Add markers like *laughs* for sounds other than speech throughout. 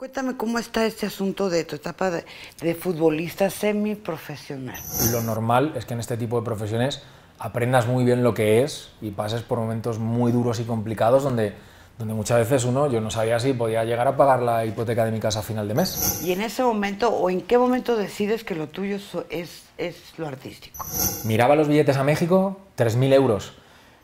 Cuéntame cómo está este asunto de tu etapa de, futbolista semiprofesional. Lo normal es que en este tipo de profesiones aprendas muy bien lo que es y pases por momentos muy duros y complicados donde donde muchas veces uno, yo no sabía si podía llegar a pagar la hipoteca de mi casa a final de mes. ¿Y en ese momento o en qué momento decides que lo tuyo es, es lo artístico? Miraba los billetes a México, 3.000 euros.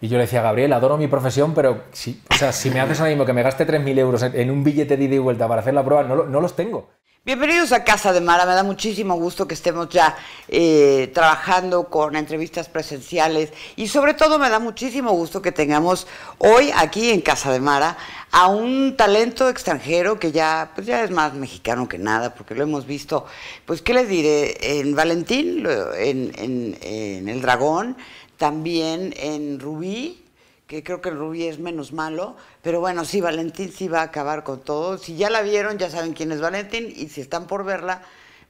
Y yo le decía, Gabriel, adoro mi profesión, pero si, o sea, si me haces ahora mismo que me gaste 3.000 euros en un billete de ida y vuelta para hacer la prueba, no, no los tengo. Bienvenidos a Casa de Mara, me da muchísimo gusto que estemos ya eh, trabajando con entrevistas presenciales y sobre todo me da muchísimo gusto que tengamos hoy aquí en Casa de Mara a un talento extranjero que ya, pues ya es más mexicano que nada, porque lo hemos visto, pues qué les diré, en Valentín, en, en, en El Dragón, también en Rubí, que creo que el Rubí es menos malo, pero bueno, sí, Valentín sí va a acabar con todo. Si ya la vieron, ya saben quién es Valentín, y si están por verla,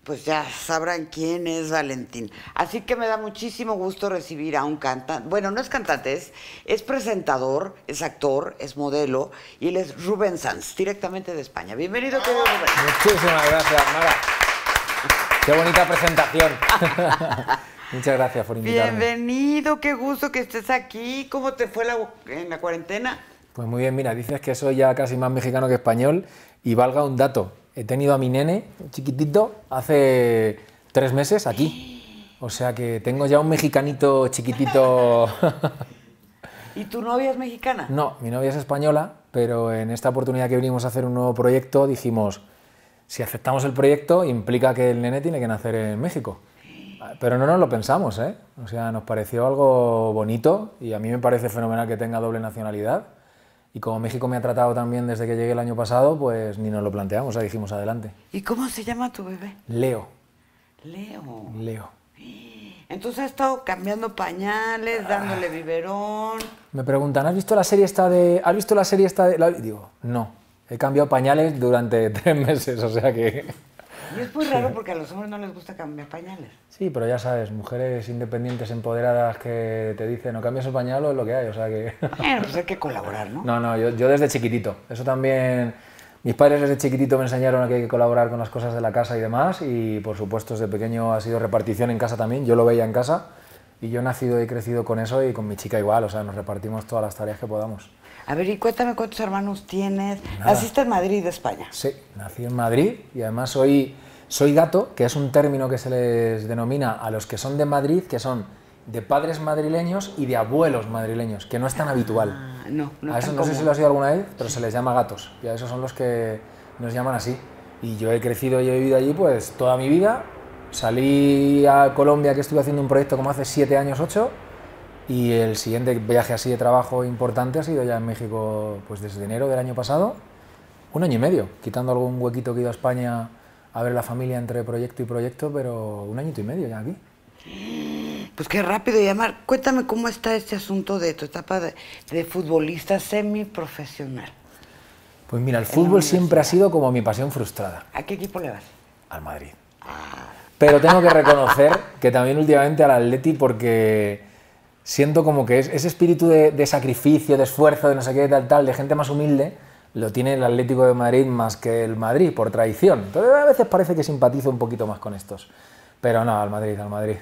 pues ya sabrán quién es Valentín. Así que me da muchísimo gusto recibir a un cantante, bueno, no es cantante, es, presentador, es actor, es modelo, y él es Rubén Sanz, directamente de España. Bienvenido, querido Rubén. Muchísimas gracias, Mara. Qué bonita presentación. *laughs* Muchas gracias por invitarme. Bienvenido, qué gusto que estés aquí. ¿Cómo te fue la, en la cuarentena? Pues muy bien, mira, dices que soy ya casi más mexicano que español y valga un dato. He tenido a mi nene, chiquitito, hace tres meses aquí. O sea que tengo ya un mexicanito chiquitito. *laughs* ¿Y tu novia es mexicana? No, mi novia es española, pero en esta oportunidad que vinimos a hacer un nuevo proyecto dijimos, si aceptamos el proyecto implica que el nene tiene que nacer en México pero no nos lo pensamos, ¿eh? O sea, nos pareció algo bonito y a mí me parece fenomenal que tenga doble nacionalidad. Y como México me ha tratado también desde que llegué el año pasado, pues ni nos lo planteamos, ya dijimos adelante. ¿Y cómo se llama tu bebé? Leo. Leo. Leo. Entonces ha estado cambiando pañales, ah. dándole biberón. Me preguntan, ¿has visto la serie esta de...? ¿Has visto la serie esta de...? Digo, no. He cambiado pañales durante *laughs* tres meses, o sea que... Y es muy raro porque a los hombres no les gusta cambiar pañales. Sí, pero ya sabes, mujeres independientes, empoderadas, que te dicen, no cambias el pañal es lo que hay, o sea que... *laughs* Bueno, pues hay que colaborar, ¿no? No, no, yo, desde chiquitito. Eso también... Mis padres desde chiquitito me enseñaron a que hay que colaborar con las cosas de la casa y demás, y por supuesto desde pequeño ha sido repartición en casa también, yo lo veía en casa, y yo he nacido y crecido con eso y con mi chica igual, o sea, nos repartimos todas las tareas que podamos. A ver, y cuéntame cuántos hermanos tienes. Naciste en Madrid, España. Sí, nací en Madrid y además soy, soy gato, que es un término que se les denomina a los que son de Madrid, que son de padres madrileños y de abuelos madrileños, que no es tan habitual. Ah, no, no, a eso, no sé si lo has oído alguna vez, pero se les llama gatos. Y a esos son los que nos llaman así. Y yo he crecido y he vivido allí pues toda mi vida. Salí a Colombia, que estuve haciendo un proyecto como hace 7 años, 8, y el siguiente viaje así de trabajo importante ha sido ya en México pues desde enero del año pasado, un año y medio, quitando algún huequito que he ido a España a ver la familia entre proyecto y proyecto, pero un añito y medio ya aquí. Pues qué rápido, Yamar. Cuéntame cómo está este asunto de tu etapa de, futbolista semiprofesional. Pues mira, el fútbol siempre ha sido como mi pasión frustrada. ¿A qué equipo le vas? Al Madrid. Ah. Pero tengo que reconocer que también últimamente al Atleti porque siento como que es, ese espíritu de, sacrificio, de esfuerzo, de no sé qué, tal, tal, de gente más humilde, lo tiene el Atlético de Madrid más que el Madrid, por tradición. Entonces a veces parece que simpatizo un poquito más con estos. Pero no, al Madrid, al Madrid.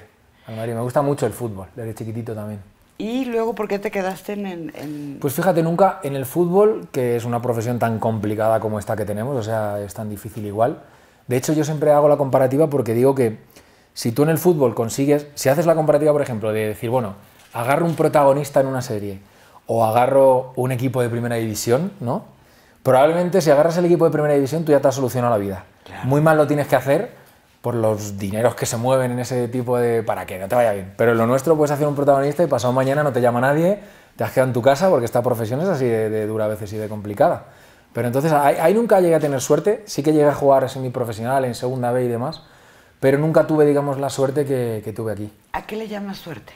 Al Madrid. Me gusta mucho el fútbol, desde chiquitito también. ¿Y luego por qué te quedaste en, el...? Pues fíjate, nunca en el fútbol, que es una profesión tan complicada como esta que tenemos, o sea, es tan difícil igual. De hecho, yo siempre hago la comparativa porque digo que si tú en el fútbol consigues, si haces la comparativa, por ejemplo, de decir, bueno, agarro un protagonista en una serie o agarro un equipo de primera división, ¿no? Probablemente si agarras el equipo de primera división tú ya te has solucionado la vida. Muy mal lo tienes que hacer por los dineros que se mueven en ese tipo de... para qué? no te vaya bien. Pero lo nuestro puedes hacer un protagonista y pasado mañana no te llama nadie, te has quedado en tu casa porque esta profesión es así de, dura a veces y de complicada. Pero entonces ahí, nunca llegué a tener suerte, sí que llegué a jugar profesional en segunda B y demás, pero nunca tuve, digamos, la suerte que, que tuve aquí. ¿A qué le llamas suerte?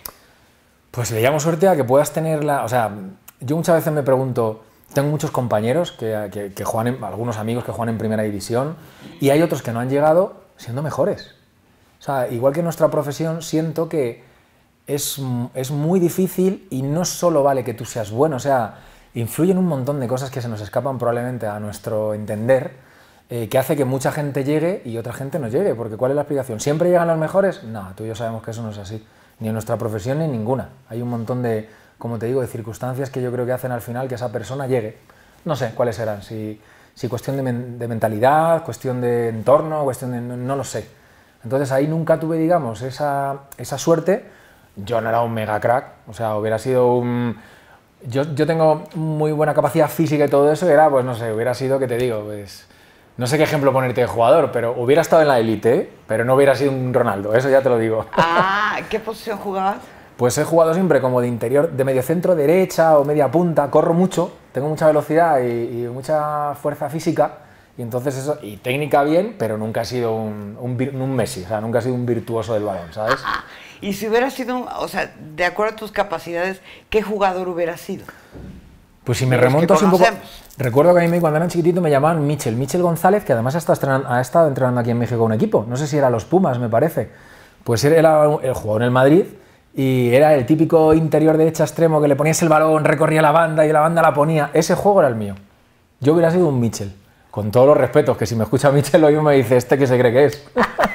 Pues le llamo suerte a que puedas tenerla, O sea, yo muchas veces me pregunto, tengo muchos compañeros que, juegan, algunos amigos que juegan en primera división, y hay otros que no han llegado siendo mejores. O sea, igual que en nuestra profesión, siento que es, es muy difícil y no solo vale que tú seas bueno, o sea, influyen un montón de cosas que se nos escapan probablemente a nuestro entender, eh, que hace que mucha gente llegue y otra gente no llegue, porque ¿cuál es la explicación? ¿Siempre llegan los mejores? No, tú y yo sabemos que eso no es así ni en nuestra profesión ni ninguna. Hay un montón de, como te digo, de circunstancias que yo creo que hacen al final que esa persona llegue. No sé cuáles serán, si, cuestión de, mentalidad, cuestión de entorno, cuestión de... No, lo sé. Entonces ahí nunca tuve, digamos, esa, esa suerte. Yo no era un mega crack, o sea, hubiera sido un... Yo, yo tengo muy buena capacidad física y todo eso, y era, pues no sé, hubiera sido, que te digo, pues no sé qué ejemplo ponerte de jugador, pero hubiera estado en la élite, pero no hubiera sido un Ronaldo, eso ya te lo digo. Ah, ¿qué posición jugabas? Pues he jugado siempre como de interior, de medio centro, derecha o media punta, corro mucho, tengo mucha velocidad y, mucha fuerza física, y entonces eso, y técnica bien, pero nunca ha sido un, un, Messi, o sea, nunca ha sido un virtuoso del balón, ¿sabes? Ah, y si hubiera sido, o sea, de acuerdo a tus capacidades, ¿qué jugador hubiera sido? Pues si me remontas un poco. Recuerdo que a mí cuando era chiquitito me llamaban Michel. Michel González, que además ha estado, entrenando, aquí en México un equipo. No sé si era los Pumas, me parece. Pues era el jugador en el Madrid y era el típico interior derecha extremo que le ponías el balón, recorría la banda y la banda la ponía. Ese juego era el mío. Yo hubiera sido un Michel. Con todos los respetos, que si me escucha Michel hoy me dice, ¿este que se cree que es?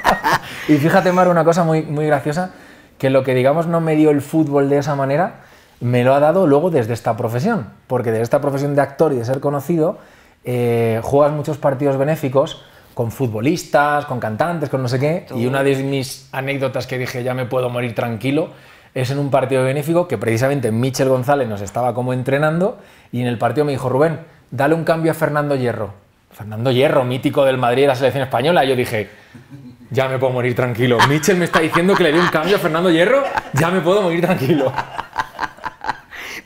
*laughs* y fíjate, Mar, una cosa muy, muy graciosa, que lo que digamos no me dio el fútbol de esa manera me lo ha dado luego desde esta profesión, porque desde esta profesión de actor y de ser conocido, eh, juegas muchos partidos benéficos con futbolistas, con cantantes, con no sé qué, y una de mis anécdotas que dije ya me puedo morir tranquilo es en un partido benéfico que precisamente Michel González nos estaba como entrenando y en el partido me dijo Rubén, dale un cambio a Fernando Hierro. Fernando Hierro, mítico del Madrid y de la selección española, yo dije, ya me puedo morir tranquilo. Michel me está diciendo que le dé un cambio a Fernando Hierro, ya me puedo morir tranquilo.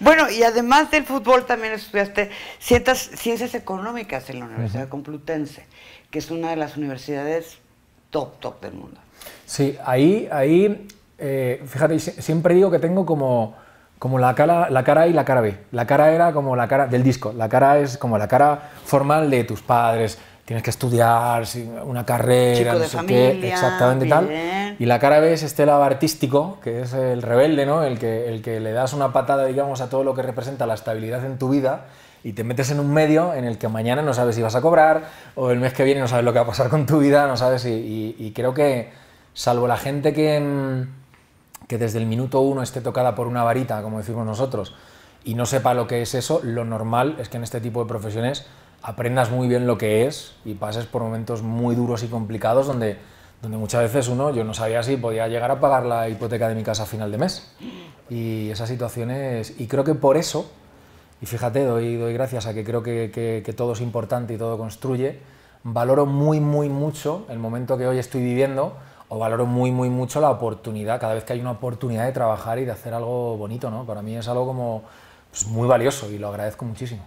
Bueno, y además del fútbol también estudiaste ciertas ciencias económicas en la Universidad Complutense, que es una de las universidades top, top del mundo. Sí, ahí, ahí eh, fíjate, siempre digo que tengo como, como la, cara, la cara A y la cara B. La cara era como la cara del disco, la cara es como la cara formal de tus padres, tienes que estudiar una carrera, qué, exactamente tal. Y la cara es este lado artístico, que es el rebelde, ¿no? El que, le das una patada, digamos, a todo lo que representa la estabilidad en tu vida y te metes en un medio en el que mañana no sabes si vas a cobrar o el mes que viene no sabes lo que va a pasar con tu vida, no sabes. Y, y, creo que, salvo la gente que, mm, que desde el minuto uno esté tocada por una varita, como decimos nosotros, y no sepa lo que es eso, lo normal es que en este tipo de profesiones aprendas muy bien lo que es y pases por momentos muy duros y complicados donde, donde muchas veces uno, yo no sabía si podía llegar a pagar la hipoteca de mi casa a final de mes. Y esas situaciones, y creo que por eso, y fíjate, doy, doy gracias a que creo que, todo es importante y todo construye, valoro muy, muy mucho el momento que hoy estoy viviendo o valoro muy, muy mucho la oportunidad, cada vez que hay una oportunidad de trabajar y de hacer algo bonito, ¿no? Para mí es algo como pues, muy valioso y lo agradezco muchísimo.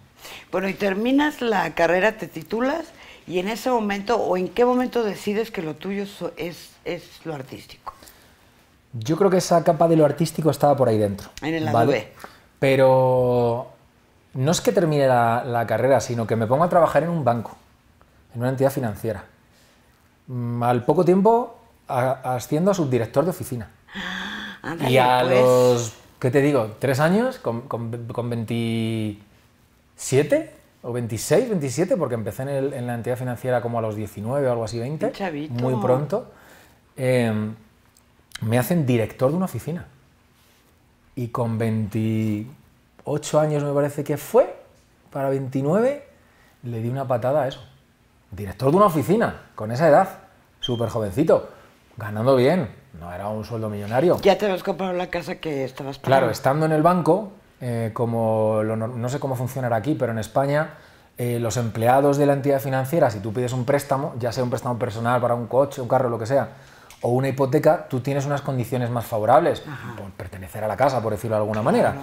Bueno, y terminas la carrera, te titulas, y en ese momento, o en qué momento decides que lo tuyo es, lo artístico. Yo creo que esa capa de lo artístico estaba por ahí dentro. En el ADB. Pero no es que termine la, carrera, sino que me pongo a trabajar en un banco, en una entidad financiera. Mm, al poco tiempo, asciendo a subdirector de oficina. Ah, y a pues. los, ¿qué te digo? Tres años, con, con, con 20 7 o 26, 27, porque empecé en, la entidad financiera como a los 19 o algo así, 20, muy pronto, em, me hacen director de una oficina. Y con 28 años me parece que fue, para 29, le di una patada a eso. Director de una oficina, con esa edad, súper jovencito, ganando bien, no era un sueldo millonario. Ya te habías comprado la casa que estabas pagando. Claro, estando en el banco, eh, como no sé cómo funcionará aquí, pero en España eh, los empleados de la entidad financiera, si tú pides un préstamo, ya sea un préstamo personal para un coche, un carro, lo que sea, o una hipoteca, tú tienes unas condiciones más favorables por pertenecer a la casa, por decirlo de alguna manera.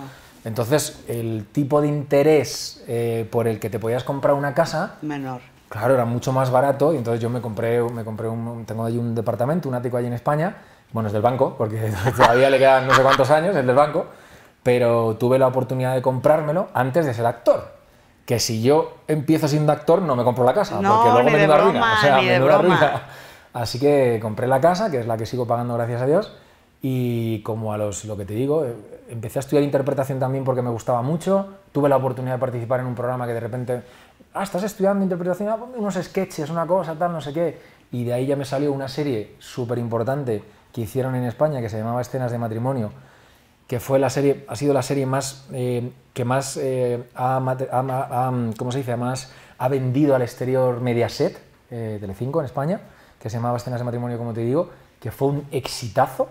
Entonces, el tipo de interés eh, por el que te podías comprar una casa... Menor. Claro, era mucho más barato y entonces yo me compré, me compré un, tengo allí un departamento, un ático allí en España, bueno, es del banco, porque *laughs* todavía le quedan no sé cuántos años, es del banco, pero tuve la oportunidad de comprármelo antes de ser actor. Que si yo empiezo siendo actor, no me compro la casa, porque luego me dura ruina. O sea, me ruina. *laughs* Así que compré la casa, que es la que sigo pagando, gracias a Dios. Y como a los, lo que te digo, eh, empecé a estudiar interpretación también porque me gustaba mucho. Tuve la oportunidad de participar en un programa que de repente, ah, estás estudiando interpretación, ah, unos sketches, una cosa, tal, no sé qué. Y de ahí ya me salió una serie súper importante que hicieron en España que se llamaba Escenas de Matrimonio, que fue la serie, ha sido la serie más eh, que más eh, ha, ¿cómo se dice? Más ha vendido al exterior Mediaset, eh, Telecinco en España, que se llamaba Escenas de Matrimonio, como te digo, que fue un exitazo.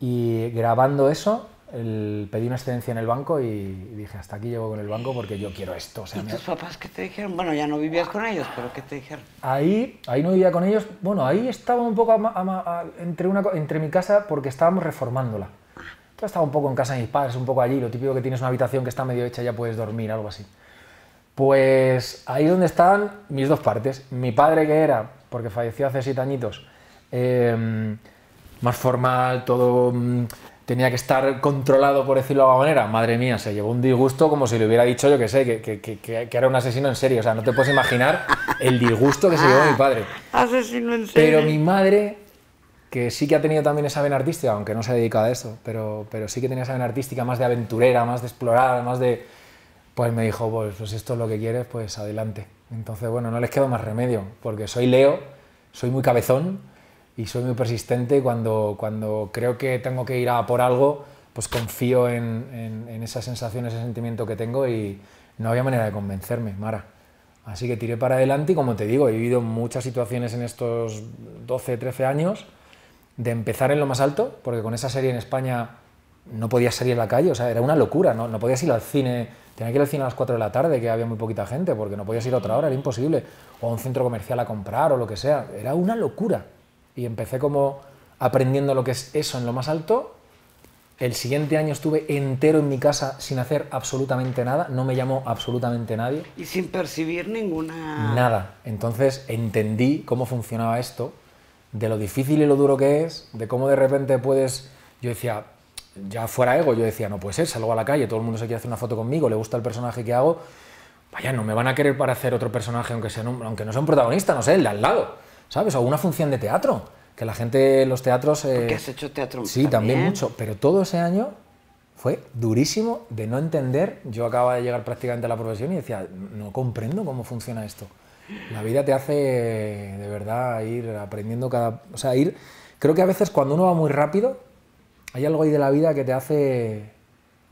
Y grabando eso, el, pedí una excedencia en el banco y, dije, hasta aquí llego con el banco porque yo quiero esto. sea, ¿Y tus papás qué te dijeron? Bueno, ya no vivías con ellos, pero ¿qué te dijeron? Ahí, ahí no vivía con ellos. Bueno, ahí estaba un poco entre, una, entre mi casa porque estábamos reformándola estaba un poco en casa de mis padres, un poco allí, lo típico que tienes una habitación que está medio hecha y ya puedes dormir, algo así. Pues ahí es donde están mis dos partes. Mi padre que era, porque falleció hace siete añitos, em, más formal, todo mm, tenía que estar controlado, por decirlo de alguna manera. Madre mía, se llevó un disgusto como si le hubiera dicho, yo que sé, que, que era un asesino en serio. O sea, no te puedes imaginar el disgusto que se llevó mi padre. *laughs* Asesino en serio. Pero mi madre que sí que ha tenido también esa vena artística, aunque no se ha dedicado a eso, pero, pero sí que tenía esa vena artística más de aventurera, más de explorar, más de... Pues me dijo, pues, pues esto es lo que quieres, pues adelante. Entonces, bueno, no les quedó más remedio, porque soy Leo, soy muy cabezón y soy muy persistente. Cuando, cuando creo que tengo que ir a por algo, pues confío en, en, en esa sensación, ese sentimiento que tengo y no había manera de convencerme, Mara. Así que tiré para adelante y como te digo, he vivido muchas situaciones en estos 12, 13 años de empezar en lo más alto, porque con esa serie en España no podías salir a la calle, o sea, era una locura, no, no podías ir al cine, tenía que ir al cine a las 4 de la tarde, que había muy poquita gente, porque no podías ir a otra hora, era imposible, o a un centro comercial a comprar o lo que sea, era una locura. Y empecé como aprendiendo lo que es eso en lo más alto. El siguiente año estuve entero en mi casa sin hacer absolutamente nada, no me llamó absolutamente nadie. Y sin percibir ninguna... Nada. Entonces entendí cómo funcionaba esto de lo difícil y lo duro que es, de cómo de repente puedes, yo decía, ya fuera ego, yo decía, no puede ser, salgo a la calle, todo el mundo se quiere hacer una foto conmigo, le gusta el personaje que hago, vaya, no me van a querer para hacer otro personaje, aunque, aunque no sea un protagonista, no sé, el de al lado, ¿sabes? O una función de teatro, que la gente, los teatros... Eh, has hecho teatro Sí, también. también mucho, pero todo ese año fue durísimo de no entender, yo acababa de llegar prácticamente a la profesión y decía, no comprendo cómo funciona esto. La vida te hace de verdad ir aprendiendo cada... O sea, ir... Creo que a veces cuando uno va muy rápido, hay algo ahí de la vida que te hace...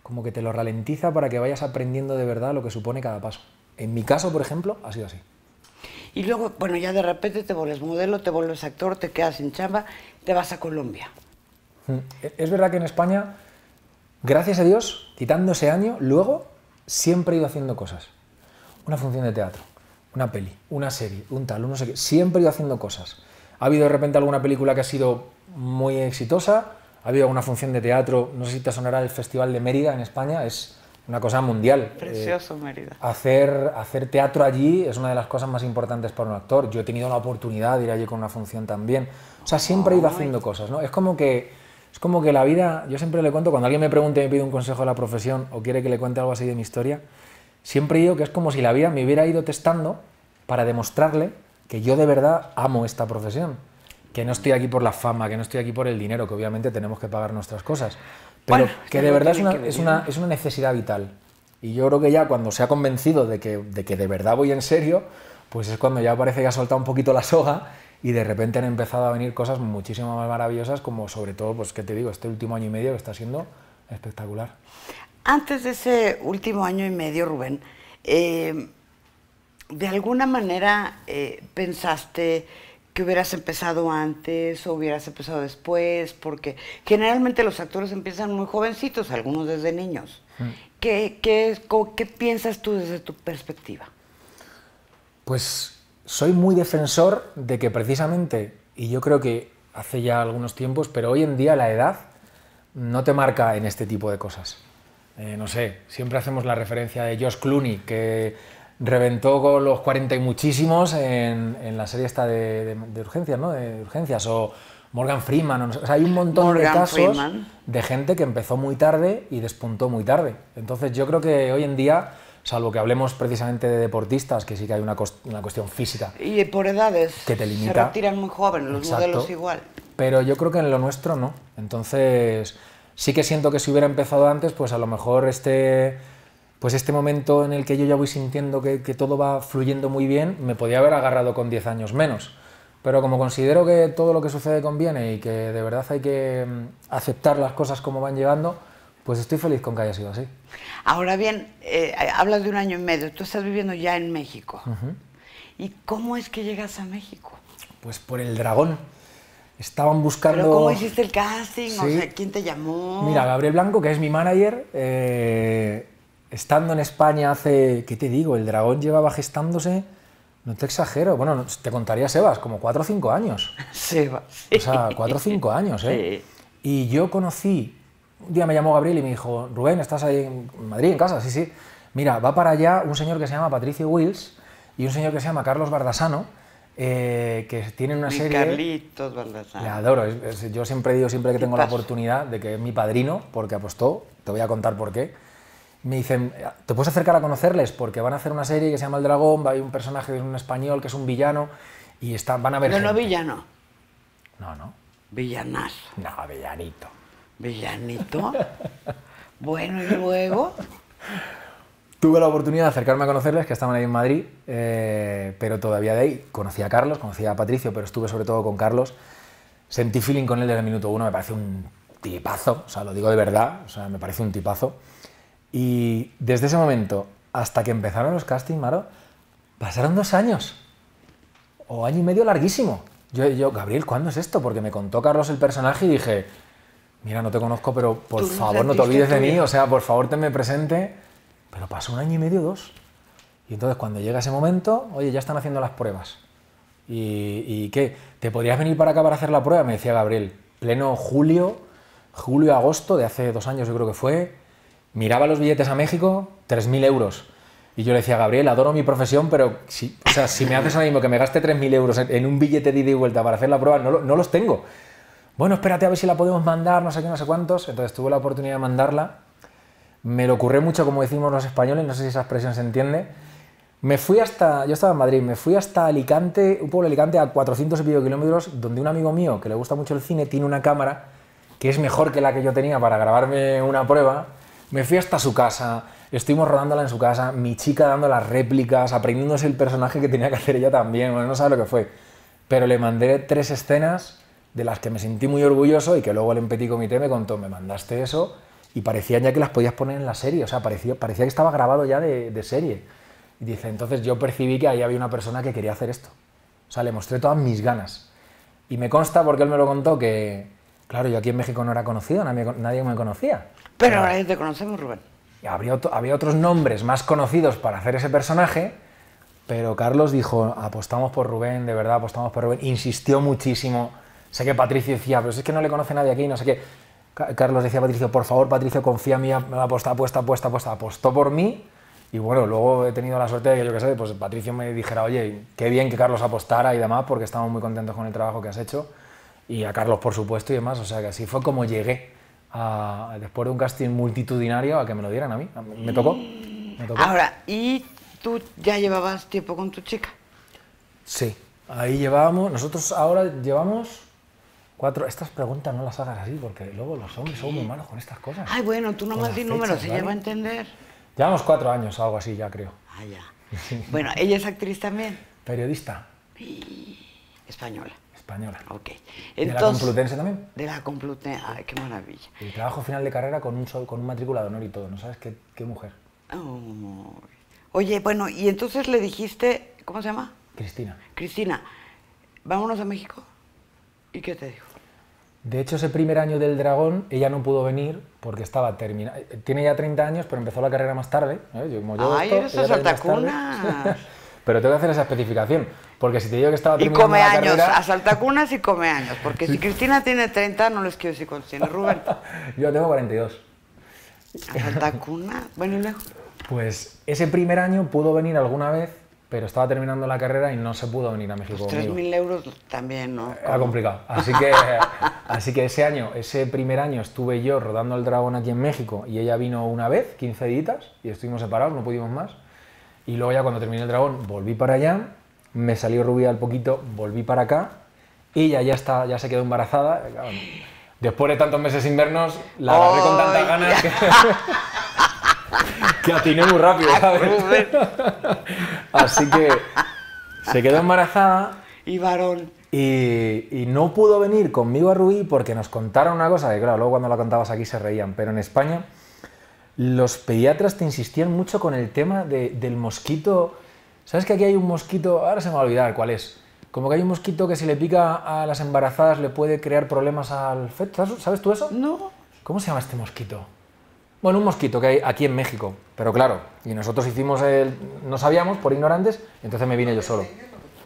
como que te lo ralentiza para que vayas aprendiendo de verdad lo que supone cada paso. En mi caso, por ejemplo, ha sido así. Y luego, bueno, ya de repente te vuelves modelo, te vuelves actor, te quedas en chamba, te vas a Colombia. Mm, e, es verdad que en España, gracias a Dios, quitando ese año, luego siempre he ido haciendo cosas. Una función de teatro, una peli, una serie, un tal, uno no sé qué. Siempre he ido haciendo cosas. Ha habido de repente alguna película que ha sido muy exitosa, ha habido alguna función de teatro, no sé si te sonará el Festival de Mérida en España, es una cosa mundial. Eh, Precioso Mérida. hacer, hacer teatro allí es una de las cosas más importantes para un actor. Yo he tenido la oportunidad de ir allí con una función también. O sea, siempre he ido haciendo cosas, ¿no? Es como que... Es como que la vida, yo siempre le cuento, cuando alguien me pregunta y me pide un consejo de la profesión o quiere que le cuente algo así de mi historia, Siempre digo que es como si la vida me hubiera ido testando para demostrarle que yo de verdad amo esta profesión, que no estoy aquí por la fama, que no estoy aquí por el dinero, que obviamente tenemos que pagar nuestras cosas, pero que de verdad es, una, es, una, necesidad vital. Y yo creo que ya cuando se ha convencido de que, de que de verdad voy en serio, pues es cuando ya parece que ha soltado un poquito la soga y de repente han empezado a venir cosas muchísimo más maravillosas, como sobre todo, pues, ¿qué te digo? Este último año y medio que está siendo espectacular. Antes de ese último año y medio, Rubén, eh, ¿de alguna manera eh, pensaste que hubieras empezado antes o hubieras empezado después? Porque generalmente los actores empiezan muy jovencitos, algunos desde niños. Mm. qué piensas tú desde tu perspectiva? Pues soy muy defensor de que precisamente, y yo creo que hace ya algunos tiempos, pero hoy en día la edad no te marca en este tipo de cosas. Eh, no sé, siempre hacemos la referencia de Josh Clooney, que reventó con los 40 y muchísimos en, la serie esta de, urgencias, ¿no? De urgencias, o Morgan Freeman, o sea, hay un montón de casos de gente que empezó muy tarde y despuntó muy tarde. Entonces yo creo que hoy en día, salvo que hablemos precisamente de deportistas, que sí que hay una, cuestión física. Y por edades, que te limita. se retiran muy jóvenes los modelos igual. Pero yo creo que en lo nuestro no. Entonces Sí que siento que si hubiera empezado antes, pues a lo mejor este, pues este momento en el que yo ya voy sintiendo que, todo va fluyendo muy bien, me podía haber agarrado con 10 años menos. Pero como considero que todo lo que sucede conviene y que de verdad hay que mm, aceptar las cosas como van llegando, pues estoy feliz con que haya sido así. Ahora bien, eh, hablas de un año y medio, tú estás viviendo ya en México. ¿Y cómo es que llegas a México? Pues por el dragón estaban buscando... ¿Pero cómo hiciste el casting? ¿quién te llamó? Mira, Gabriel Blanco, que es mi manager, eh, estando en España hace, ¿qué te digo? El dragón llevaba gestándose, no te exagero, bueno, te contaría Sebas, como 4 o 5 años. Sebas. O sea, 4 o 5 años, ¿eh? Y yo conocí, un día me llamó Gabriel y me dijo, Rubén, ¿estás ahí en Madrid, en casa? Sí, sí. Mira, va para allá un señor que se llama Patricio Wills y un señor que se llama Carlos Bardasano eh, que tienen una serie... Carlitos Le adoro. yo siempre digo, siempre que tengo la oportunidad, de que es mi padrino, porque apostó, te voy a contar por qué. Me dicen, ¿te puedes acercar a conocerles? Porque van a hacer una serie que se llama El Dragón, hay un personaje de un español, que es un villano, y está, van a ver... No, no villano. No, no. Villanazo. No, villanito. ¿Villanito? *laughs* bueno, ¿y luego? *laughs* Tuve la oportunidad de acercarme a conocerles, que estaban ahí en Madrid, eh, pero todavía de ahí conocí a Carlos, conocí a Patricio, pero estuve sobre todo con Carlos. Sentí feeling con él desde el minuto uno, me parece un tipazo, o sea, lo digo de verdad, o sea, me parece un tipazo. Y desde ese momento hasta que empezaron los castings, Maro, pasaron dos años, o año y medio larguísimo. Yo, yo, Gabriel, ¿cuándo es esto? Porque me contó Carlos el personaje y dije, mira, no te conozco, pero por favor no te olvides de mí, o sea, por favor tenme presente pero pasó un año y medio, dos. Y entonces cuando llega ese momento, oye, ya están haciendo las pruebas. ¿Y, qué? ¿Te podrías venir para acá para hacer la prueba? Me decía Gabriel. Pleno julio, julio, agosto de hace dos años yo creo que fue. Miraba los billetes a México, 3.000 euros. Y yo le decía, Gabriel, adoro mi profesión, pero si, me haces ahora mismo que me gaste 3.000 euros en, un billete de ida y vuelta para hacer la prueba, no, no los tengo. Bueno, espérate a ver si la podemos mandar, no sé qué, no sé cuántos. Entonces tuve la oportunidad de mandarla me lo curré mucho, como decimos los españoles, no sé si esa expresión se entiende. Me fui hasta, yo estaba en Madrid, me fui hasta Alicante, un pueblo de Alicante a 400 y pico kilómetros, donde un amigo mío que le gusta mucho el cine tiene una cámara que es mejor que la que yo tenía para grabarme una prueba. Me fui hasta su casa, estuvimos rodándola en su casa, mi chica dando las réplicas, aprendiéndose el personaje que tenía que hacer ella también, bueno, no sabe lo que fue. Pero le mandé tres escenas de las que me sentí muy orgulloso y que luego el empetí Comité me contó, me mandaste eso y parecían ya que las podías poner en la serie, o sea, parecía, parecía que estaba grabado ya de, serie. Y dice, entonces yo percibí que ahí había una persona que quería hacer esto. O sea, le mostré todas mis ganas. Y me consta, porque él me lo contó, que, claro, yo aquí en México no era conocido, nadie, me conocía. Pero ahora te conocemos, Rubén. había otros nombres más conocidos para hacer ese personaje, pero Carlos dijo, apostamos por Rubén, de verdad, apostamos por Rubén. Insistió muchísimo. Sé que Patricio decía, pero es que no le conoce nadie aquí, no sé qué. Carlos decía a Patricio, por favor, Patricio, confía en mí, apuesta, apuesta, apuesta, apuesta, apostó por mí. Y bueno, luego he tenido la suerte de que, yo que sé, pues Patricio me dijera, oye, qué bien que Carlos apostara y demás, porque estamos muy contentos con el trabajo que has hecho. Y a Carlos, por supuesto, y demás. O sea que así fue como llegué, a, después de un casting multitudinario, a que me lo dieran a mí. Me tocó. Me tocó. Ahora, ¿y tú ya llevabas tiempo con tu chica? Sí, ahí llevábamos, nosotros ahora llevamos Cuatro, estas preguntas no las hagas así, porque luego los hombres son muy malos con estas cosas. Ay, bueno, tú nomás di números, se lleva a entender. Llevamos cuatro años, o algo así, ya creo. Ah, ya. *laughs* bueno, ¿ella es actriz también? Periodista. Y... Española. Española. Ok. Entonces, ¿De la Complutense también? De la Complutense, ay, qué maravilla. el trabajo final de carrera con un, con un matrícula de honor y todo, ¿no sabes qué, qué mujer? Oh, oye, bueno, y entonces le dijiste, ¿cómo se llama? Cristina. Cristina, vámonos a México. ¿Y qué te dijo? De hecho, ese primer año del Dragón, ella no pudo venir porque estaba terminada. Tiene ya 30 años, pero empezó la carrera más tarde. ¿eh? ¡Ay, *laughs* pero tengo que hacer esa especificación, porque si te digo que estaba terminada, Y come años, asaltacunas y come años, porque si *laughs* Cristina tiene 30, no les quiero decir con Rubén. *laughs* yo tengo 42. Bueno, y luego... Pues ese primer año pudo venir alguna vez pero estaba terminando la carrera y no se pudo venir a México. Pues 3.000 euros también, ¿no? Ha complicado. Así que, *laughs* así que ese año, ese primer año estuve yo rodando el dragón aquí en México y ella vino una vez, 15 días, y estuvimos separados, no pudimos más. Y luego ya cuando terminé el dragón volví para allá, me salió rubia al poquito, volví para acá, ella ya, está, ya se quedó embarazada. Después de tantos meses sin vernos, la agarré con tantas ganas que... *laughs* que atiné muy rápido, Así que se quedó embarazada. Y varón. Y, no pudo venir conmigo a Rubí porque nos contaron una cosa, que claro, luego cuando la contabas aquí se reían, pero en España los pediatras te insistían mucho con el tema del mosquito. ¿Sabes que aquí hay un mosquito? Ahora se me va a olvidar cuál es. Como que hay un mosquito que si le pica a las embarazadas le puede crear problemas al feto. ¿Sabes tú eso? No. ¿Cómo se llama este mosquito? Bueno, un mosquito que hay aquí en México, pero claro, y nosotros hicimos el. No sabíamos por ignorantes, entonces me vine yo solo.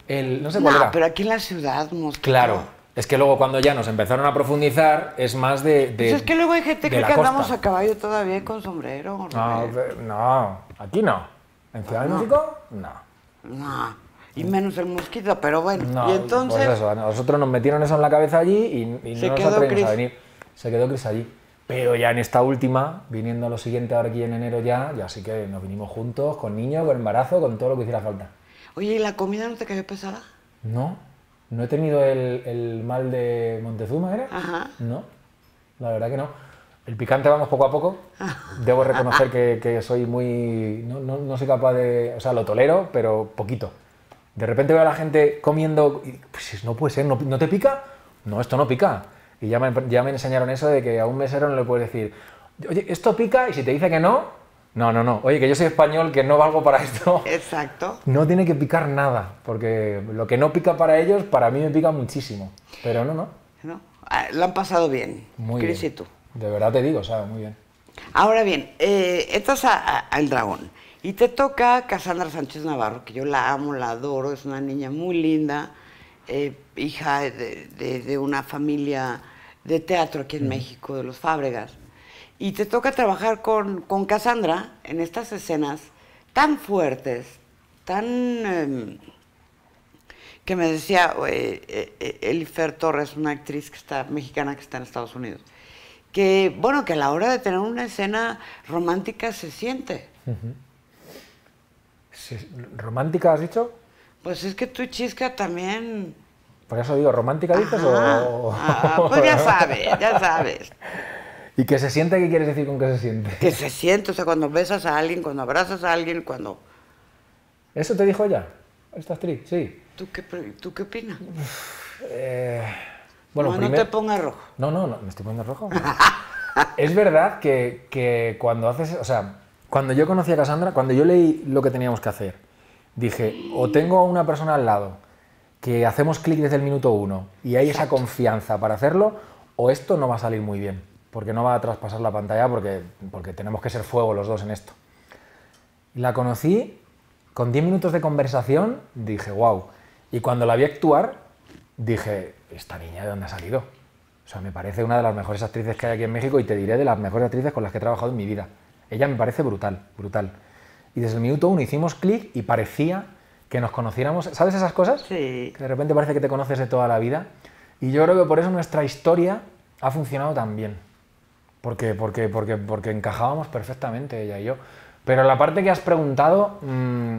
no sé cuál era. pero aquí en la ciudad, mosquito. Claro, es que luego cuando ya nos empezaron a profundizar, es más de. de pues es que luego hay gente que andamos a caballo todavía con sombrero. No, no, aquí no. ¿En Ciudad de México? No. No. Y menos el mosquito, pero bueno. No, entonces. Pues eso, nosotros nos metieron eso en la cabeza allí y, no nos atrevimos a venir. Se quedó Cris allí. Pero ya en esta última, viniendo a lo siguiente ahora aquí en enero ya, ya sí que nos vinimos juntos, con niños, con embarazo, con todo lo que hiciera falta. Oye, ¿y la comida no te cayó pesada? No, no he tenido el, mal de Montezuma, ¿era? Ajá. No, la verdad que no. El picante vamos poco a poco. *laughs* Debo reconocer que, soy muy... No, no, no, soy capaz de... O sea, lo tolero, pero poquito. De repente veo a la gente comiendo... Y, pues no puede ser, ¿no, ¿no te pica? No, esto no pica y ya me, enseñaron eso de que a un mesero no le puedes decir, oye, esto pica y si te dice que no, no, no, no. Oye, que yo soy español, que no valgo para esto. *laughs* Exacto. No tiene que picar nada, porque lo que no pica para ellos, para mí me pica muchísimo. Pero no, no. No, ah, lo han pasado bien. Muy bien. Y tú. De verdad te digo, sea, Muy bien. Ahora bien, eh, estás al dragón y te toca Casandra Sánchez Navarro, que yo la amo, la adoro, es una niña muy linda eh, hija de, una familia de teatro aquí en México, de los Fábregas, y te toca trabajar con, con Cassandra en estas escenas tan fuertes, tan... Em, que me decía eh, eh, Elifer Torres, una actriz que está, mexicana que está en Estados Unidos, que bueno, que a la hora de tener una escena romántica se siente. ¿Romántica has dicho? Pues es que tú chisca también. Por eso digo, ¿romántica dices o.? Ah, pues ya sabes, ya sabes. *laughs* ¿Y que se siente? ¿Qué quieres decir con que se siente? Que se siente, o sea, cuando besas a alguien, cuando abrazas a alguien, cuando. ¿Eso te dijo ella? Esta actriz, sí. ¿Tú qué, opinas? Eh, bueno, no, te pongas rojo. No, no, no, me estoy poniendo rojo. *laughs* es verdad que, que, cuando haces. O sea, cuando yo conocí a Cassandra, cuando yo leí lo que teníamos que hacer dije, o tengo a una persona al lado que hacemos clic desde el minuto uno y hay esa confianza para hacerlo, o esto no va a salir muy bien, porque no va a traspasar la pantalla porque, porque tenemos que ser fuego los dos en esto. La conocí con 10 minutos de conversación, dije, wow. Y cuando la vi actuar, dije, esta niña de dónde ha salido. O sea, me parece una de las mejores actrices que hay aquí en México y te diré de las mejores actrices con las que he trabajado en mi vida. Ella me parece brutal, brutal. Y desde el minuto uno hicimos clic y parecía que nos conociéramos. ¿Sabes esas cosas? Sí. Que de repente parece que te conoces de toda la vida. Y yo creo que por eso nuestra historia ha funcionado tan bien. Porque, porque, porque, encajábamos perfectamente ella y yo. Pero la parte que has preguntado, mm,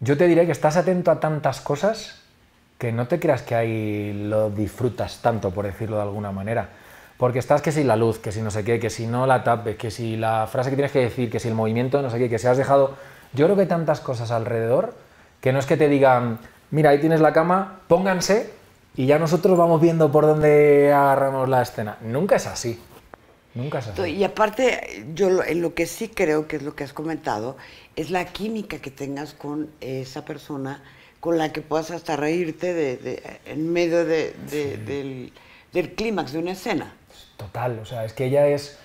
yo te diré que estás atento a tantas cosas que no te creas que ahí lo disfrutas tanto, por decirlo de alguna manera porque estás que si la luz, que si no sé qué, que si no la tapes, que si la frase que tienes que decir, que si el movimiento, no sé qué, que si has dejado... Yo creo que hay tantas cosas alrededor que no es que te digan, mira, ahí tienes la cama, pónganse y ya nosotros vamos viendo por dónde agarramos la escena. Nunca es así. Nunca es así. Y aparte, yo en lo que sí creo que es lo que has comentado, es la química que tengas con esa persona con la que puedas hasta reírte en medio del clímax de una escena total, o sea, es que ella es...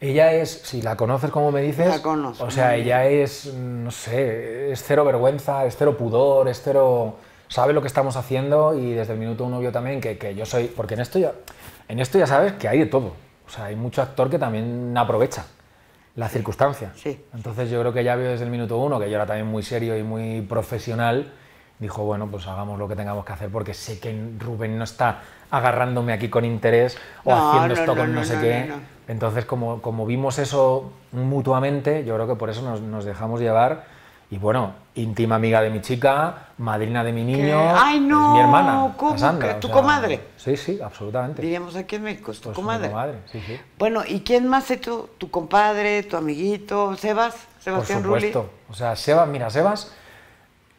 Ella es, si la conoces como me dices, o sea, ella es, no sé, es cero vergüenza, es cero pudor, es cero... sabe lo que estamos haciendo y desde el minuto uno vio también que, yo soy, porque en esto, ya, en esto ya sabes que hay de todo, o sea, hay mucho actor que también aprovecha la circunstancia. Sí. Entonces yo creo que ya vio desde el minuto uno, que yo era también muy serio y muy profesional, dijo, bueno, pues hagamos lo que tengamos que hacer porque sé que Rubén no está agarrándome aquí con interés o haciendo esto con no, sé qué. Entonces, como, como vimos eso mutuamente, yo creo que por eso nos, dejamos llevar. Y bueno, íntima amiga de mi chica, madrina de mi niño, mi hermana, ¿Tu comadre? Sí, sí, absolutamente. Diríamos aquí en México, tu pues, comadre. Bueno, ¿y quién más es tu, tu compadre, tu amiguito, Sebas, Sebastián Por supuesto, o sea, Sebas, mira, Sebas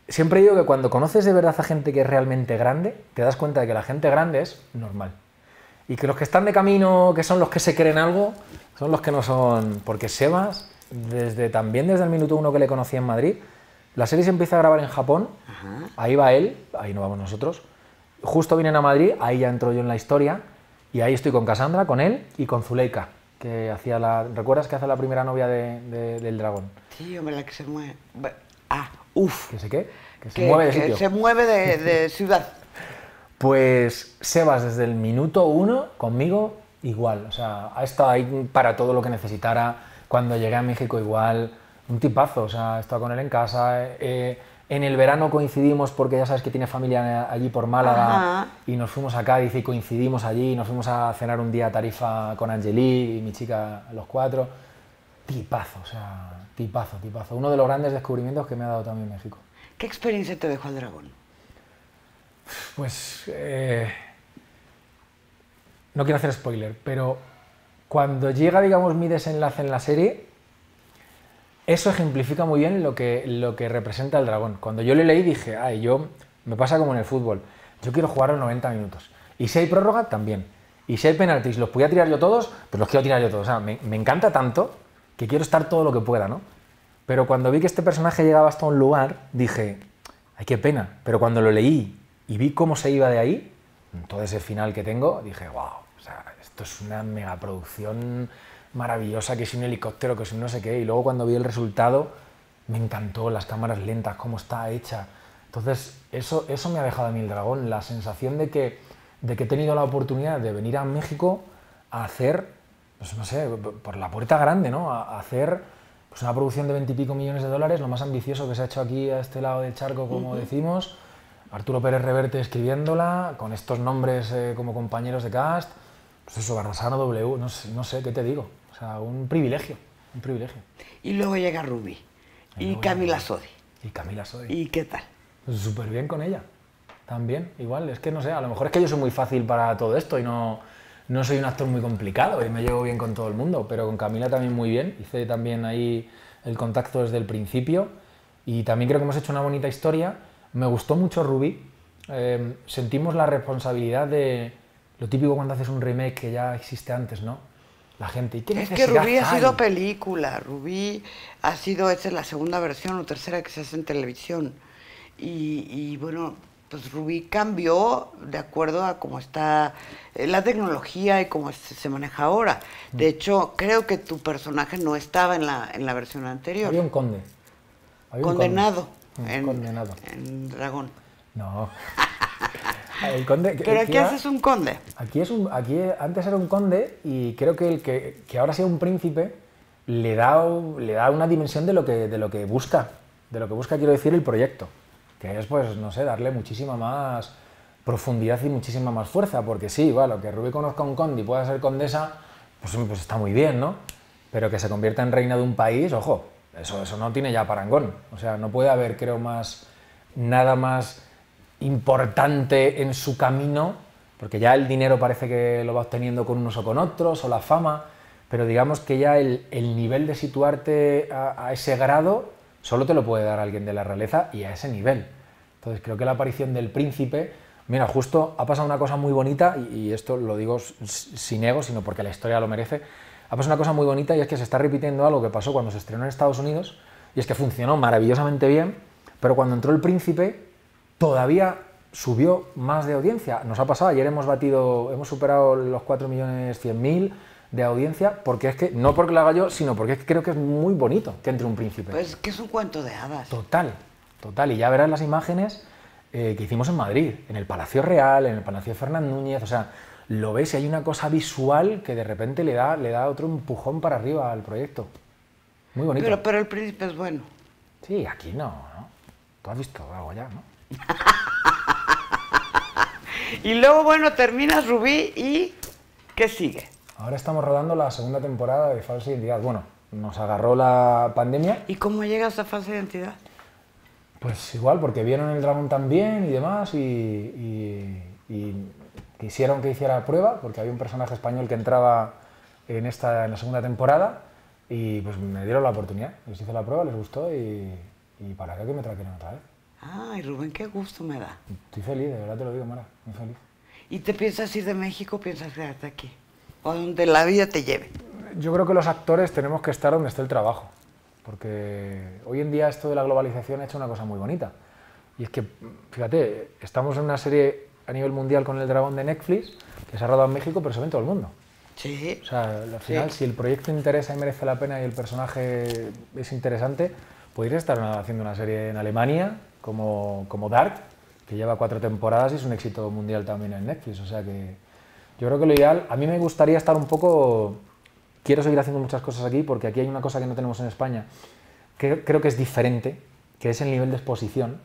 Siempre digo que cuando conoces de verdad a gente que es realmente grande, te das cuenta de que la gente grande es normal. Y que los que están de camino, que son los que se creen algo, son los que no son. Porque Sebas, desde, también desde el minuto uno que le conocí en Madrid, la serie se empieza a grabar en Japón, ahí va él, ahí no vamos nosotros. Justo vienen a Madrid, ahí ya entro yo en la historia, y ahí estoy con Casandra, con él y con Zuleika, que hacía la. ¿Recuerdas que hace la primera novia del dragón? Sí, hombre, la que se mueve... Ah, Uf, que se mueve de se mueve *laughs* ciudad. pues Sebas, desde el minuto uno, conmigo, igual. O sea, ha estado ahí para todo lo que necesitara. Cuando llegué a México, igual. Un tipazo, o sea, he estado con él en casa. Eh, eh, en el verano coincidimos porque ya sabes que tiene familia allí por Málaga y nos fuimos a Cádiz y coincidimos allí y nos fuimos a cenar un día a Tarifa con Angelí y mi chica, los cuatro. Tipazo, o sea, Tipazo, tipazo. Uno de los grandes descubrimientos que me ha dado también México. ¿Qué experiencia te dejó el dragón? Pues... Eh, no quiero hacer spoiler, pero cuando llega, digamos, mi desenlace en la serie, eso ejemplifica muy bien lo que, lo que representa el dragón. Cuando yo le leí dije, ay, yo... Me pasa como en el fútbol. Yo quiero jugar los 90 minutos. Y si hay prórroga, también. Y si hay penaltis, los voy a tirar yo todos, pues los quiero tirar yo todos. O sea, me encanta tanto que quiero estar todo lo que pueda, ¿no? Pero cuando vi que este personaje llegaba hasta un lugar, dije, ay, qué pena. Pero cuando lo leí y vi cómo se iba de ahí, todo ese final que tengo, dije, wow, o sea, esto es una megaproducción maravillosa, que es un helicóptero, que un no sé qué. Y luego cuando vi el resultado, me encantó, las cámaras lentas, cómo está hecha. Entonces, eso, eso me ha dejado a mí el dragón, la sensación de que, de que he tenido la oportunidad de venir a México a hacer pues no sé, por la puerta grande, ¿no? hacer pues una producción de veintipico millones de dólares, lo más ambicioso que se ha hecho aquí a este lado del charco, como decimos. Arturo Pérez Reverte escribiéndola, con estos nombres eh, como compañeros de cast. Pues eso, Barrasano W, no sé, qué te digo. O sea, un privilegio, un privilegio. Y luego llega Ruby y, y Camila Sodi. Y Camila Sodi. ¿Y qué tal? Súper pues bien con ella. También, igual, es que no sé, a lo mejor es que yo soy muy fácil para todo esto y no no soy un actor muy complicado y me llevo bien con todo el mundo, pero con Camila también muy bien. Hice también ahí el contacto desde el principio y también creo que hemos hecho una bonita historia. Me gustó mucho Rubí. Em, sentimos la responsabilidad de lo típico cuando haces un remake que ya existe antes, ¿no? La gente. ¿y es que Rubí ha sido película. Rubí ha sido, esta la segunda versión o tercera que se hace en televisión. y bueno, pues Rubí cambió de acuerdo a cómo está eh, la tecnología y cómo se maneja ahora. Mm. De hecho, creo que tu personaje no estaba en la, en la versión anterior. Había un conde. condenado. Un condenado. En Dragón. No. *laughs* Pero aquí haces un conde. Aquí es aquí antes era un conde y creo que el que, que ahora sea un príncipe le da, le da una dimensión de lo que, de lo que busca. De lo que busca, quiero decir, el proyecto que es, pues, no sé, darle muchísima más profundidad y muchísima más fuerza, porque sí, bueno, que Rubí conozca a un conde y pueda ser condesa, pues, pues, está muy bien, ¿no? Pero que se convierta en reina de un país, ojo, eso, eso no tiene ya parangón. O sea, no puede haber, creo, más nada más importante en su camino, porque ya el dinero parece que lo va obteniendo con unos o con otros, o la fama, pero digamos que ya el, nivel de situarte a ese grado solo te lo puede dar alguien de la realeza y a ese nivel. Entonces creo que la aparición del príncipe, mira, justo ha pasado una cosa muy bonita, y, esto lo digo sin ego, sino porque la historia lo merece, ha pasado una cosa muy bonita y es que se está repitiendo algo que pasó cuando se estrenó en Estados Unidos, y es que funcionó maravillosamente bien, pero cuando entró el príncipe todavía subió más de audiencia. Nos ha pasado, ayer hemos batido, hemos superado los 4.100.000, de audiencia, porque es que, no porque lo haga yo, sino porque creo que es muy bonito que entre un príncipe. Pues que es un cuento de hadas. Total, total. Y ya verás las imágenes eh, que hicimos en Madrid, en el Palacio Real, en el Palacio Fernández Núñez, o sea, lo ves y hay una cosa visual que de repente le da, le da otro empujón para arriba al proyecto. Muy bonito. Pero, pero el príncipe es bueno. Sí, aquí no, ¿no? Tú has visto algo ya, ¿no? *laughs* y luego, bueno, terminas Rubí y ¿qué sigue? Ahora estamos rodando la segunda temporada de Falsa Identidad. Bueno, nos agarró la pandemia. ¿Y cómo llegas a Falsa Identidad? Pues igual, porque vieron el dragón también y demás y, quisieron que hiciera prueba, porque había un personaje español que entraba en, esta, en la segunda temporada y pues me dieron la oportunidad. Les hice la prueba, les gustó y, para acá que me trajeron otra vez. Ay, Rubén, qué gusto me da. Estoy feliz, de verdad te lo digo, Mara, muy feliz. ¿Y te piensas ir de México o piensas quedarte aquí? donde la vida te lleve? Yo creo que los actores tenemos que estar donde está el trabajo, porque hoy en día esto de la globalización ha hecho una cosa muy bonita. Y es que, fíjate, estamos en una serie a nivel mundial con El Dragón de Netflix, que se ha rodado en México, pero se ve en todo el mundo. Sí. O sea, al final, si el proyecto interesa y merece la pena y el personaje es interesante, podrías estar haciendo una serie en Alemania, como, como Dark, que lleva cuatro temporadas y es un éxito mundial también en Netflix. O sea que yo creo que lo ideal, a mí me gustaría estar un poco, quiero seguir haciendo muchas cosas aquí porque aquí hay una cosa que no tenemos en España, que creo que es diferente, que es el nivel de exposición.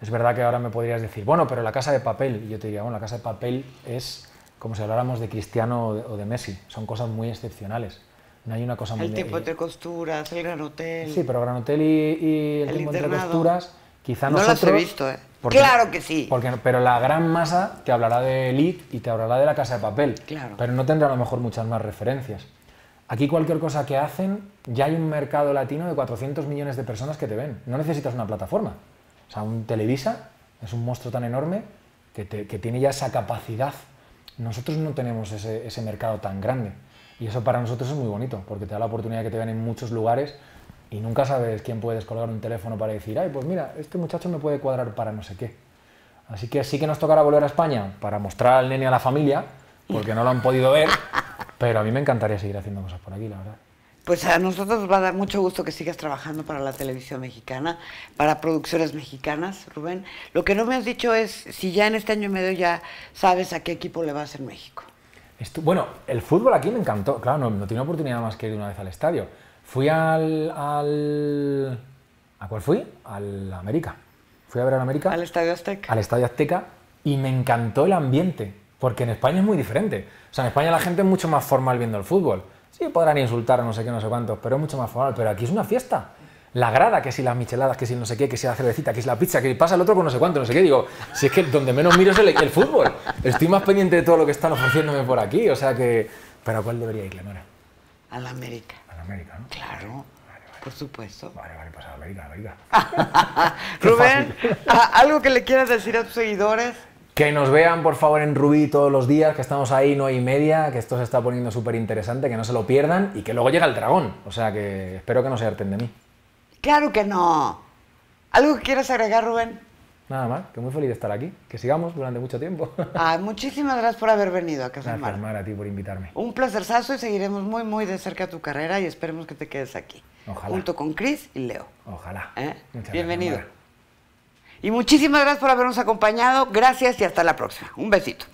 Es verdad que ahora me podrías decir, bueno, pero la casa de papel, y yo te diría, bueno, la casa de papel es como si habláramos de Cristiano o de, Messi, son cosas muy excepcionales. No hay una cosa el muy... El tipo de, costuras, el gran hotel. Sí, pero gran hotel y, el, tipo de costuras Quizá no lo has visto, ¿eh? claro que sí. Porque, pero la gran masa te hablará de Elite y te hablará de la casa de papel. Claro. Pero no tendrá a lo mejor muchas más referencias. Aquí cualquier cosa que hacen, ya hay un mercado latino de 400 millones de personas que te ven. No necesitas una plataforma. O sea, un Televisa es un monstruo tan enorme que, tiene ya esa capacidad. Nosotros no tenemos ese, mercado tan grande. Y eso para nosotros es muy bonito, porque te da la oportunidad que te vean en muchos lugares y nunca sabes quién puedes colgar un teléfono para decir, ay, pues mira, este muchacho me puede cuadrar para no sé qué. Así que sí que nos tocará volver a España para mostrar al nene a la familia, porque no lo han podido ver, pero a mí me encantaría seguir haciendo cosas por aquí, la verdad. Pues a nosotros nos va a dar mucho gusto que sigas trabajando para la televisión mexicana, para producciones mexicanas, Rubén. Lo que no me has dicho es si ya en este año y medio ya sabes a qué equipo le vas en México. bueno, el fútbol aquí me encantó. Claro, no, no tiene oportunidad más que ir una vez al estadio. Fui al, ¿A cuál fui? Al América. Fui a ver al América. Al Estadio Azteca. Al Estadio Azteca y me encantó el ambiente, porque en España es muy diferente. O sea, en España la gente es mucho más formal viendo el fútbol. Sí, podrán insultar, no sé qué, no sé cuántos, pero es mucho más formal. Pero aquí es una fiesta. La grada, que si las micheladas, que si no sé qué, que si la cervecita, que si la pizza, que pasa el otro con no sé cuánto, no sé qué. Digo, si es que donde menos miro es el, fútbol. Estoy más pendiente de todo lo que están ofreciéndome por aquí. O sea que. ¿Pero a cuál debería ir, a Al América. América, ¿no? Claro. Por supuesto. Vale, vale, pues a América, a *laughs* Rubén, ¿algo que le quieras decir a tus seguidores? Que nos vean, por favor, en Rubí todos los días, que estamos ahí no hay media, que esto se está poniendo súper interesante, que no se lo pierdan y que luego llega el dragón. O sea que espero que no se harten de mí. Claro que no. ¿Algo que quieras agregar, Rubén? Nada más, que muy feliz de estar aquí, que sigamos durante mucho tiempo. *laughs* Ah, muchísimas gracias por haber venido a Casa Gracias, a ti por invitarme. Un placerazo y seguiremos muy, muy de cerca tu carrera y esperemos que te quedes aquí. Ojalá. Junto con Chris y Leo. Ojalá. ¿Eh? Bienvenido. y muchísimas gracias por habernos acompañado. Gracias y hasta la próxima. Un besito.